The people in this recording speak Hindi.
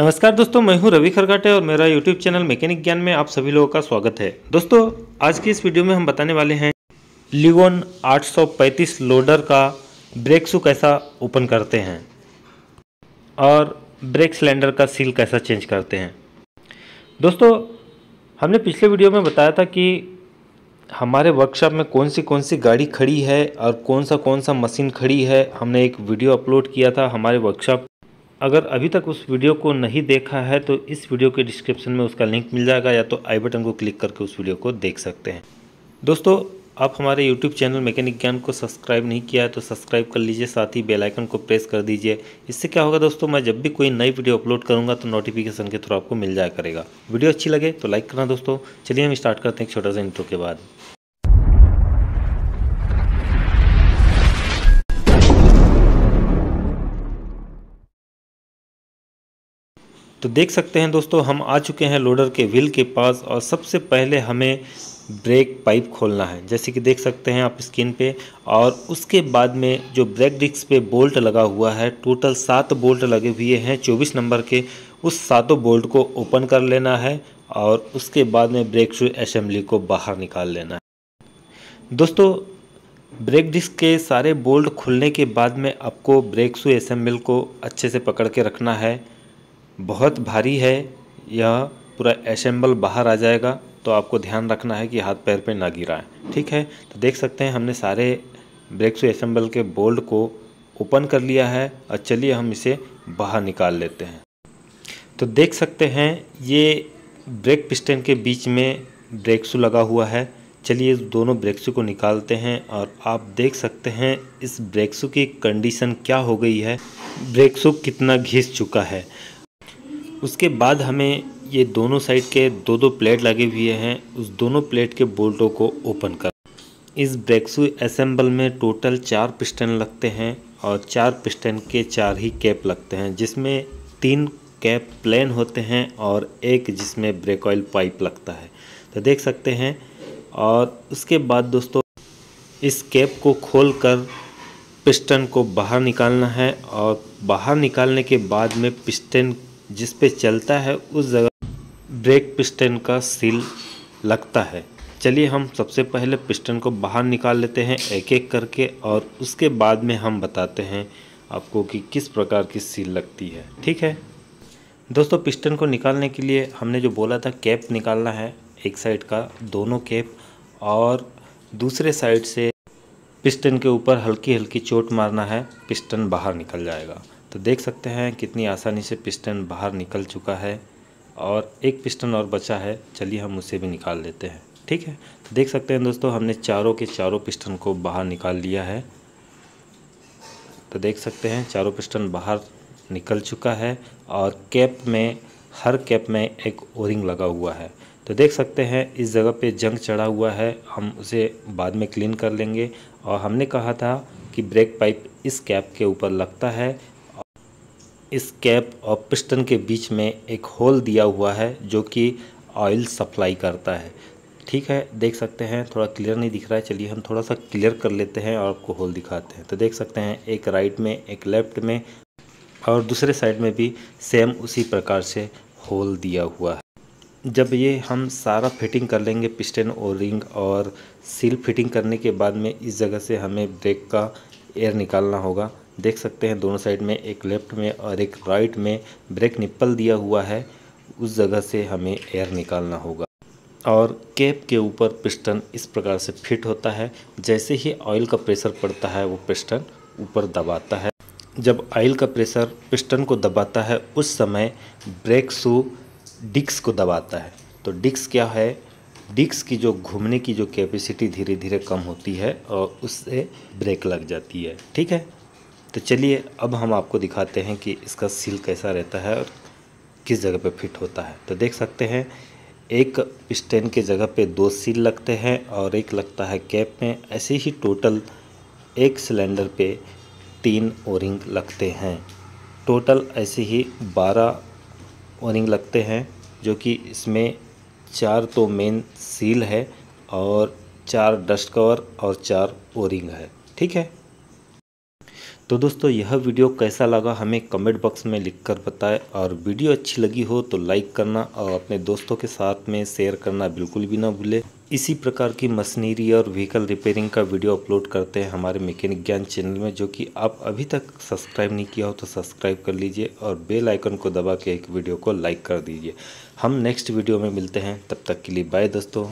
नमस्कार दोस्तों मैं हूं रवि खरगाटे और मेरा यूट्यूब चैनल मैकेनिक ज्ञान में आप सभी लोगों का स्वागत है दोस्तों आज की इस वीडियो में हम बताने वाले हैं लिवन 835 लोडर का ब्रेक शू कैसा ओपन करते हैं और ब्रेक सिलेंडर का सील कैसा चेंज करते हैं दोस्तों हमने पिछले वीडियो में बताया था कि हमारे वर्कशॉप में कौन सी कौन सी गाड़ी खड़ी है और कौन सा कौन सा मशीन खड़ी है हमने एक वीडियो अपलोड किया था हमारे वर्कशॉप अगर अभी तक उस वीडियो को नहीं देखा है तो इस वीडियो के डिस्क्रिप्शन में उसका लिंक मिल जाएगा या तो आई बटन को क्लिक करके उस वीडियो को देख सकते हैं दोस्तों आप हमारे यूट्यूब चैनल मैकेनिक ज्ञान को सब्सक्राइब नहीं किया है तो सब्सक्राइब कर लीजिए साथ ही बेल आइकन को प्रेस कर दीजिए इससे क्या होगा दोस्तों मैं जब भी कोई नई वीडियो अपलोड करूंगा तो नोटिफिकेशन के थ्रू आपको मिल जाया करेगा वीडियो अच्छी लगे तो लाइक करना दोस्तों चलिए हम स्टार्ट करते हैं एक छोटा सा इंट्रो के बाद तो देख सकते हैं दोस्तों हम आ चुके हैं लोडर के व्हील के पास और सबसे पहले हमें ब्रेक पाइप खोलना है जैसे कि देख सकते हैं आप स्क्रीन पे और उसके बाद में जो ब्रेक डिस्क पे बोल्ट लगा हुआ है टोटल सात बोल्ट लगे हुए हैं चौबीस नंबर के उस सातों बोल्ट को ओपन कर लेना है और उसके बाद में ब्रेक शू असेंबली को बाहर निकाल लेना है दोस्तों ब्रेक डिस्क के सारे बोल्ट खुलने के बाद में आपको ब्रेक शू असेंबल को अच्छे से पकड़ के रखना है बहुत भारी है यह पूरा असेंबल बाहर आ जाएगा तो आपको ध्यान रखना है कि हाथ पैर पे ना गिराएं ठीक है तो देख सकते हैं हमने सारे शू असेंबल के बोल्ट को ओपन कर लिया है और चलिए हम इसे बाहर निकाल लेते हैं तो देख सकते हैं ये ब्रेक पिस्टन के बीच में ब्रेक्सू लगा हुआ है चलिए दोनों ब्रेक्सू को निकालते हैं और आप देख सकते हैं इस शू की कंडीशन क्या हो गई है शू कितना घिस चुका है उसके बाद हमें ये दोनों साइड के दो दो प्लेट लगे हुए हैं उस दोनों प्लेट के बोल्टों को ओपन कर इस ब्रेक्सू असेंबल में टोटल चार पिस्टन लगते हैं और चार पिस्टन के चार ही कैप लगते हैं जिसमें तीन कैप प्लेन होते हैं और एक जिसमें ब्रेक ऑयल पाइप लगता है तो देख सकते हैं और उसके बाद दोस्तों इस कैप को खोल कर पिस्टन को बाहर निकालना है और बाहर निकालने के बाद में पिस्टन जिस पे चलता है उस जगह ब्रेक पिस्टन का सील लगता है चलिए हम सबसे पहले पिस्टन को बाहर निकाल लेते हैं एक एक करके और उसके बाद में हम बताते हैं आपको कि किस प्रकार की सील लगती है ठीक है दोस्तों पिस्टन को निकालने के लिए हमने जो बोला था कैप निकालना है एक साइड का दोनों कैप और दूसरे साइड से पिस्टन के ऊपर हल्की हल्की चोट मारना है पिस्टन बाहर निकल जाएगा तो देख सकते हैं कितनी आसानी से पिस्टन बाहर निकल चुका है और एक पिस्टन और बचा है चलिए हम उसे भी निकाल लेते हैं ठीक है तो देख सकते हैं दोस्तों हमने चारों के चारों पिस्टन को बाहर निकाल लिया है तो देख सकते हैं चारों पिस्टन बाहर निकल चुका है और कैप में हर कैप में एक ओरिंग लगा हुआ है तो देख सकते हैं इस जगह पे जंग चढ़ा हुआ है हम उसे बाद में क्लीन कर लेंगे और हमने कहा था कि ब्रेक पाइप इस कैप के ऊपर लगता है इस कैप और पिस्टन के बीच में एक होल दिया हुआ है जो कि ऑयल सप्लाई करता है ठीक है देख सकते हैं थोड़ा क्लियर नहीं दिख रहा है चलिए हम थोड़ा सा क्लियर कर लेते हैं और आपको होल दिखाते हैं तो देख सकते हैं एक राइट में एक लेफ्ट में और दूसरे साइड में भी सेम उसी प्रकार से होल दिया हुआ है जब ये हम सारा फिटिंग कर लेंगे पिस्टन और रिंग और सील फिटिंग करने के बाद में इस जगह से हमें ब्रेक का एयर निकालना होगा देख सकते हैं दोनों साइड में एक लेफ्ट में और एक राइट में ब्रेक निप्पल दिया हुआ है उस जगह से हमें एयर निकालना होगा और कैप के ऊपर पिस्टन इस प्रकार से फिट होता है जैसे ही ऑयल का प्रेशर पड़ता है वो पिस्टन ऊपर दबाता है जब ऑयल का प्रेशर पिस्टन को दबाता है उस समय ब्रेक शू डिक्स को दबाता है तो डिक्स क्या है डिक्स की जो घूमने की जो कैपेसिटी धीरे धीरे कम होती है और उससे ब्रेक लग जाती है ठीक है तो चलिए अब हम आपको दिखाते हैं कि इसका सील कैसा रहता है और किस जगह पे फिट होता है तो देख सकते हैं एक स्टैंड के जगह पे दो सील लगते हैं और एक लगता है कैप में ऐसे ही टोटल एक सिलेंडर पे तीन ओरिंग लगते हैं टोटल ऐसे ही बारह ओरिंग लगते हैं जो कि इसमें चार तो मेन सील है और चार डस्ट कवर और चार ओरिंग है ठीक है तो दोस्तों यह वीडियो कैसा लगा हमें कमेंट बॉक्स में लिखकर बताएं और वीडियो अच्छी लगी हो तो लाइक करना और अपने दोस्तों के साथ में शेयर करना बिल्कुल भी ना भूलें इसी प्रकार की मशीनरी और व्हीकल रिपेयरिंग का वीडियो अपलोड करते हैं हमारे मैकेनिक ज्ञान चैनल में जो कि आप अभी तक सब्सक्राइब नहीं किया हो तो सब्सक्राइब कर लीजिए और बेल आइकन को दबा के एक वीडियो को लाइक कर दीजिए हम नेक्स्ट वीडियो में मिलते हैं तब तक के लिए बाय दोस्तों